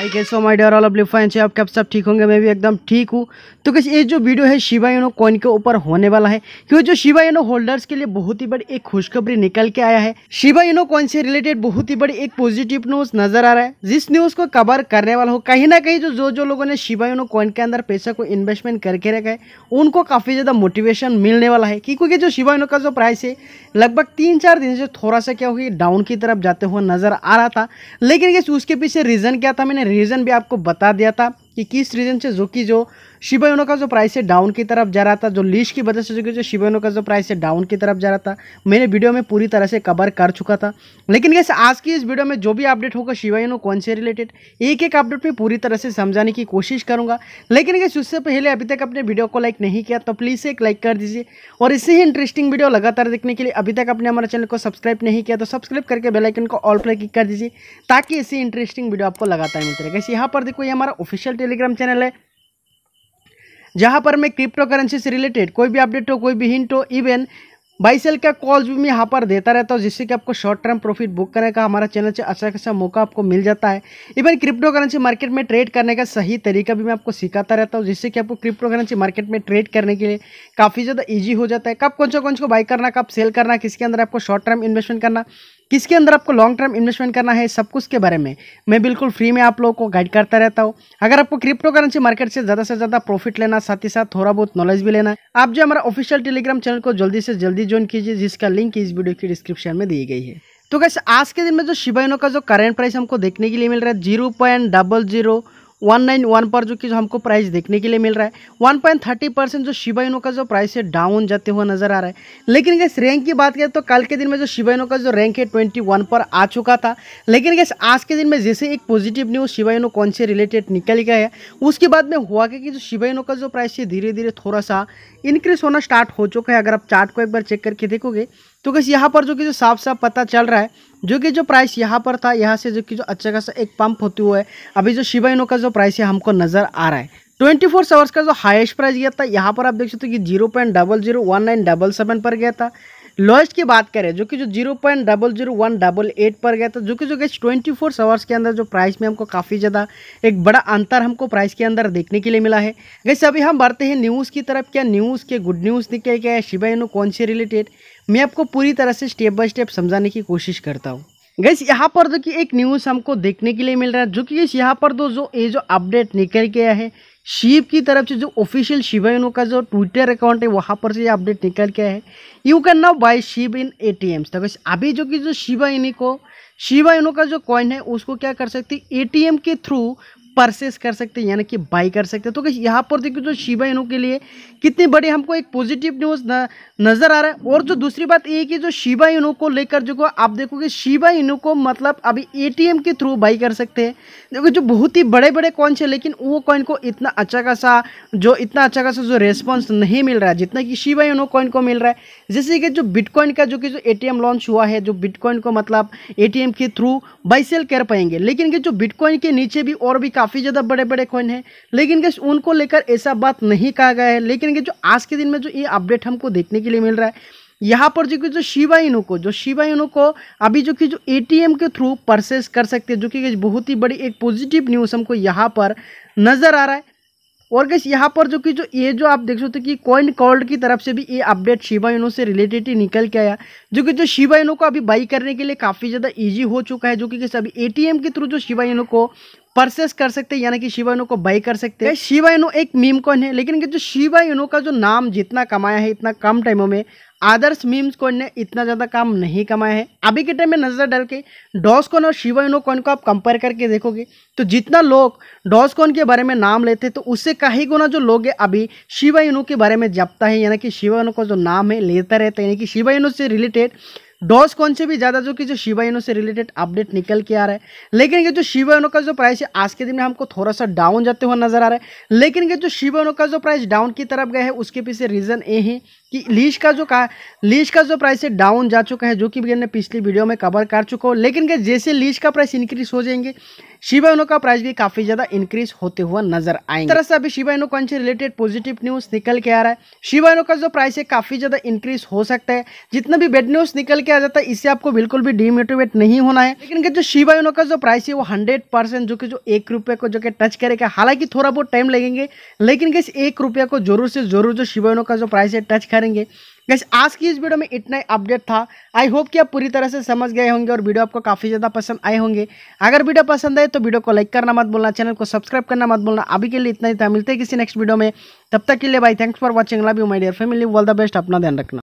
आई कैसे my dear all अपने fans आप कब सब ठीक होंगे मैं भी एकदम ठीक हूँ तो कैसे ये जो वीडियो है शिवा यूनो कॉइन के ऊपर होने वाला है क्योंकि जो शिवा यूनो होल्डर्स के लिए बहुत ही बड़ी एक खुशखबरी निकल के आया है शिवा यूनो कॉइन से रिलेटेड बहुत ही बड़ी एक पॉजिटिव न्यूज नजर आ रहा है जिस न्यूज को कवर करने वाला हो कहीं ना कहीं जो जो जो लोगों ने शिवा यूनो कॉइन के अंदर पैसा को इन्वेस्टमेंट करके रखा है उनको काफी ज्यादा मोटिवेशन मिलने वाला है क्योंकि जो शिवा यूनो का जो प्राइस है लगभग तीन चार दिन से थोड़ा सा क्या हुई डाउन की तरफ जाते हुए नजर आ रहा था लेकिन उसके पीछे रीजन क्या था मैंने रीज़न भी आपको बता दिया था कि किस रीज़न से जो कि जो शिबायोनो का जो प्राइस है डाउन की तरफ जा रहा था जो लीज की वजह से जो जो शिवयनों का जो प्राइस है डाउन की तरफ जा रहा था मैंने वीडियो में पूरी तरह से कवर कर चुका था लेकिन कैसे आज की इस वीडियो में जो भी अपडेट होगा शिबायोनो कौन से रिलेटेड एक एक अपडेट में पूरी तरह से समझाने की कोशिश करूँगा लेकिन कैसे उससे पहले अभी तक अपने वीडियो को लाइक नहीं किया तो प्लीज़ एक लाइक कर दीजिए और इसी ही इंटरेस्टिंग वीडियो लगातार देखने के लिए अभी तक अपने हमारे चैनल को सब्सक्राइब नहीं किया तो सब्सक्राइब करके बेलाइकन को ऑल पर क्लिक कर दीजिए ताकि इसी इंटरेस्टिंग वीडियो आपको लगातार मिलते रहे कैसे यहाँ पर देखो ये हमारा ऑफिशियल टेलीग्राम चैनल है जहाँ पर मैं क्रिप्टो करेंसी से रिलेटेड कोई भी अपडेट हो कोई भी हिंट हो इवन बाई सेल का कॉल्स भी मैं यहाँ पर देता रहता हूँ जिससे कि आपको शॉर्ट टर्म प्रॉफिट बुक करने का हमारा चैनल से अच्छा खासा मौका आपको मिल जाता है इवन क्रिप्टो करेंसी मार्केट में ट्रेड करने का सही तरीका भी मैं आपको सिखाता रहता हूँ जिससे कि आपको क्रिप्टो करेंसी मार्केट में ट्रेड करने के लिए काफ़ी ज़्यादा ईजी हो जाता है कब कौन सा कौन को बाई करना कब सेल करना किसके अंदर आपको शॉर्ट टर्म इन्वेस्टमेंट करना किसके अंदर आपको लॉन्ग टर्म इन्वेस्टमेंट करना है सब कुछ के बारे में मैं बिल्कुल फ्री में आप लोगों को गाइड करता रहता हूँ अगर आपको क्रिप्टो करेंसी मार्केट से ज़्यादा से ज़्यादा प्रॉफिट लेना साथ ही साथ थोड़ा बहुत नॉलेज भी लेना आप जो हमारा ऑफिशियल टेलीग्राम चैनल को जल्दी से जल्दी ज्वाइन कीजिए जिसका लिंक इस वीडियो की डिस्क्रिप्शन में दी गई है तो कैसे आज के दिन में जो शिवाइनों का जो करेंट प्राइस हमको देखने के लिए मिल रहा है zero point double zero one nine one पर जो कि जो हमको प्राइस देखने के लिए मिल रहा है वन पॉइंट थर्टी परसेंट जो शिवाइनो का जो प्राइस है डाउन जाते हुए नजर आ रहा है लेकिन गैस रैंक की बात करें तो कल के दिन में जो शिवाइनो का जो रैंक है ट्वेंटी वन पर आ चुका था लेकिन गैस आज के दिन में जैसे एक पॉजिटिव न्यूज़ शिवाइनो कौन से रिलेटेड निकल गया है उसके बाद में हुआ क्या कि जो शिवाइनो का जो प्राइस है धीरे धीरे थोड़ा सा इंक्रीज होना स्टार्ट हो चुका है अगर आप चार्ट को एक बार चेक करके देखोगे तो गैस यहाँ पर जो कि जो साफ साफ पता चल रहा है जो कि जो प्राइस यहाँ पर था यहाँ से जो कि जो अच्छा खासा एक पंप होती हुआ है अभी जो शिवा इनो का जो प्राइस है हमको नज़र आ रहा है ट्वेंटी फोर आवर्स का जो हाईएस्ट प्राइस गया था यहाँ पर आप देख सकते हो कि zero point double zero one nine double seven पर गया था लोएस्ट की बात करें जो कि जो zero point double zero one double eight पर गया था जो कि जो गैस ट्वेंटी फोर आवर्स के अंदर जो प्राइस में हमको काफ़ी ज़्यादा एक बड़ा अंतर हमको प्राइस के अंदर देखने के लिए मिला है गैस अभी हम बढ़ते हैं न्यूज़ की तरफ क्या न्यूज़ के गुड न्यूज़ निकल गया है इनू कौन से रिलेटेड मैं आपको पूरी तरह से स्टेप बाय स्टेप समझाने की कोशिश करता हूँ गैस यहाँ पर जो कि एक न्यूज़ हमको देखने के लिए मिल रहा है जो कि गैस यहाँ पर तो जो ये जो अपडेट निकल गया है शिव की तरफ से जो ऑफिशियल शिवायनो का जो ट्विटर अकाउंट है वहाँ पर से अपडेट निकल के है you can now buy Shiba in A T Ms तो अभी जो कि जो शिवायनी को शिवायनो का जो कॉइन है उसको क्या कर सकती ए टी एम के थ्रू परसेस कर सकते हैं यानी कि बाई कर सकते हैं तो यहाँ पर देखिए जो शिवा इनू के लिए कितनी बड़ी हमको एक पॉजिटिव न्यूज़ नज़र आ रहा है और जो दूसरी बात ये कि जो शिवा इनू को लेकर जो आप देखोगे शिवा इनू को मतलब अभी एटीएम के थ्रू बाई कर सकते हैं देखो जो बहुत ही बड़े बड़े कॉइन है लेकिन वो कॉइन को इतना अच्छा खासा जो इतना अच्छा खासा जो रेस्पॉन्स नहीं मिल रहा है जितना कि शिवा इनो कॉइन को मिल रहा है जैसे कि जो बिटकॉइन का जो कि जो ए लॉन्च हुआ है जो बिटकॉइन को मतलब ए के थ्रू बाई सेल कर पाएंगे लेकिन जो बिटकॉइन के नीचे भी और भी काफ़ी काफ़ी ज़्यादा बड़े बड़े कॉइन हैं लेकिन गैस उनको लेकर ऐसा बात नहीं कहा गया है लेकिन कि जो आज के दिन में जो ये अपडेट हमको देखने के लिए मिल रहा है यहाँ पर जो कि जो शिवा इनो को जो शिवा इनो को अभी जो कि जो एटीएम के थ्रू परसेस कर सकते हैं जो कि बहुत ही बड़ी एक पॉजिटिव न्यूज़ हमको यहाँ पर नज़र आ रहा है और गैस यहाँ पर जो कि जो ये जो आप देख सकते हो कि कॉइन कॉल्ड की तरफ से भी ये अपडेट शिवा इनो से रिलेटेड ही निकल के आया जो कि जो शिवा इनो को अभी बाई करने के लिए काफ़ी ज़्यादा ईजी हो चुका है जो कि गैस अभी ए के थ्रू जो शिवा इनो को परसेस कर सकते हैं यानी कि शिवा को बाई कर सकते हैं शिवा एक मीम कॉइन है लेकिन जो शिवा का जो नाम जितना कमाया है इतना कम टाइमों में आदर्श मीम्स कॉइन ने इतना ज़्यादा काम नहीं कमाया है अभी के टाइम में नज़र डाल के डॉस और शिवा इनो कॉइन को आप कंपेयर करके देखोगे तो जितना लोग डॉस के बारे में नाम लेते तो उससे कहीं गुना जो लोग है अभी शिवा इनो के बारे में जपता है यानी कि शिवा इनो का जो नाम है लेता रहता है यानी कि शिवा इनो से रिलेटेड डॉज कौन से भी ज़्यादा जो कि जो शिवायनों से रिलेटेड अपडेट निकल के आ रहा है लेकिन ये जो शिवायनों का जो प्राइस है आज के दिन में हमको थोड़ा सा डाउन जाते हुए नजर आ रहा है लेकिन ये जो शिवायनों का जो प्राइस डाउन की तरफ गए है उसके पीछे रीज़न ये है कि लीज का जो का लीज का जो प्राइस है डाउन जा चुका है जो कि मैंने पिछली वीडियो में कवर कर चुका हूँ लेकिन जैसे लीज का प्राइस इंक्रीज हो जाएंगे शिवा इनो का प्राइस भी काफी ज्यादा इंक्रीज होते हुआ नजर आएंगे तरह से अभी शिवा इनो कौन से रिलेटेड पॉजिटिव न्यूज निकल के आ रहा है शिवा इनो का जो प्राइस है काफी ज्यादा इंक्रीज हो सकता है जितना भी बेड न्यूज निकल के आ जाता है इससे आपको बिल्कुल भी डिमोटिवेट नहीं होना है लेकिन जो शिवा इनो का जो प्राइस है वो हंड्रेड परसेंट जो कि जो एक रुपये को जो कि टच करेगा हालांकि थोड़ा बहुत टाइम लगेंगे लेकिन इस एक रुपया को जरूर से जरूर जो शिवा इनो का जो प्राइस है टच करेंगे गैस आज की इस वीडियो में इतना ही अपडेट था आई होप कि आप पूरी तरह से समझ गए होंगे और वीडियो आपको काफ़ी ज़्यादा पसंद आए होंगे अगर वीडियो पसंद आए तो वीडियो को लाइक करना मत बोलना चैनल को सब्सक्राइब करना मत बोलना अभी के लिए इतना ही था मिलते हैं किसी नेक्स्ट वीडियो में तब तक के लिए भाई thanks for watching love you my dear family all the best अपना ध्यान रखना